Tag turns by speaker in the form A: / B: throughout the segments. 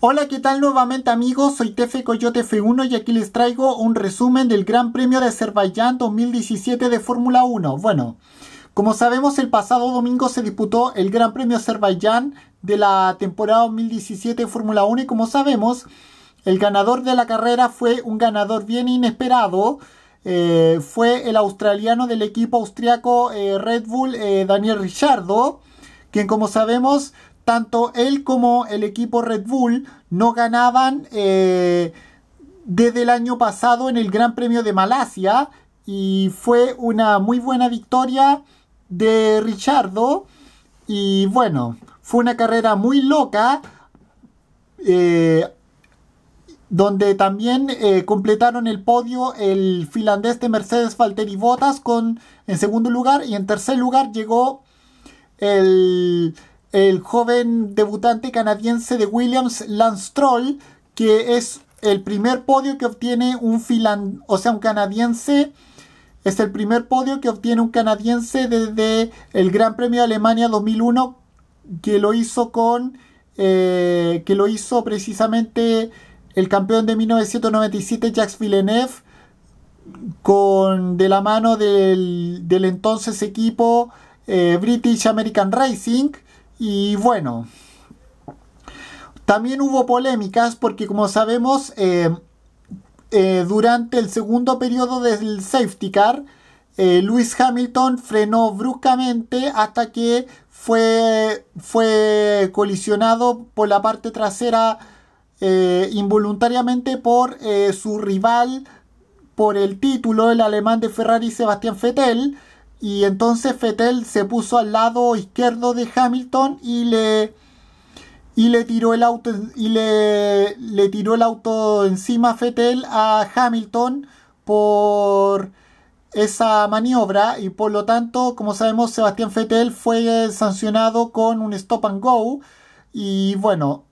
A: Hola, ¿qué tal nuevamente amigos? Soy Tefe Coyote F1 y aquí les traigo un resumen del Gran Premio de Azerbaiyán 2017 de Fórmula 1. Bueno, como sabemos el pasado domingo se disputó el Gran Premio Azerbaiyán de la temporada 2017 de Fórmula 1 y como sabemos el ganador de la carrera fue un ganador bien inesperado. Eh, fue el australiano del equipo austriaco eh, Red Bull, eh, Daniel Ricciardo quien como sabemos tanto él como el equipo Red Bull no ganaban eh, desde el año pasado en el Gran Premio de Malasia y fue una muy buena victoria de Richardo y bueno, fue una carrera muy loca eh, donde también eh, completaron el podio el finlandés de Mercedes Falteri Botas con, en segundo lugar y en tercer lugar llegó el el joven debutante canadiense de Williams, Lance Troll, que es el primer podio que obtiene un o sea, un canadiense. Es el primer podio que obtiene un canadiense desde el Gran Premio de Alemania 2001, que lo hizo con, eh, que lo hizo precisamente el campeón de 1997, Jacques Villeneuve, con, de la mano del, entonces equipo eh, British American Racing y bueno, también hubo polémicas porque como sabemos, eh, eh, durante el segundo periodo del safety car, eh, Lewis Hamilton frenó bruscamente hasta que fue, fue colisionado por la parte trasera involuntariamente por su rival por el título, el alemán de Ferrari Sebastián Vettel. Y entonces Fettel se puso al lado izquierdo de Hamilton y le, y le tiró el auto y le, le tiró el auto encima a a Hamilton por esa maniobra y por lo tanto, como sabemos, Sebastián Fettel fue sancionado con un stop and go y bueno,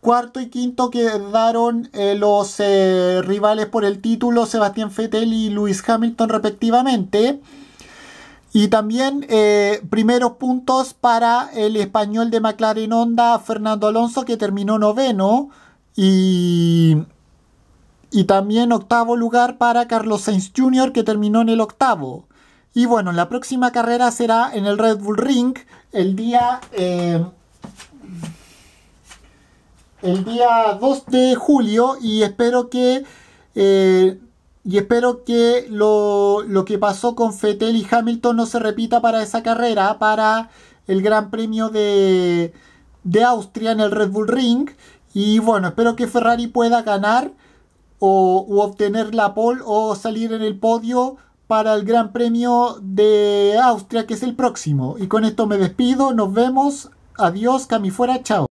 A: cuarto y quinto quedaron eh, los eh, rivales por el título Sebastián Fettel y Luis Hamilton respectivamente. Y también eh, primeros puntos para el español de McLaren Honda, Fernando Alonso, que terminó noveno. Y, y también octavo lugar para Carlos Sainz Jr., que terminó en el octavo. Y bueno, la próxima carrera será en el Red Bull Ring el día, eh, el día 2 de julio y espero que eh, y espero que lo, que pasó con Fettel y Hamilton no se repita para esa carrera, para el Gran Premio de, Austria en el Red Bull Ring. Y bueno, espero que Ferrari pueda ganar o obtener la pole o salir en el podio para el Gran Premio de Austria, que es el próximo. Y con esto me despido, nos vemos, adiós, cami fuera, chao.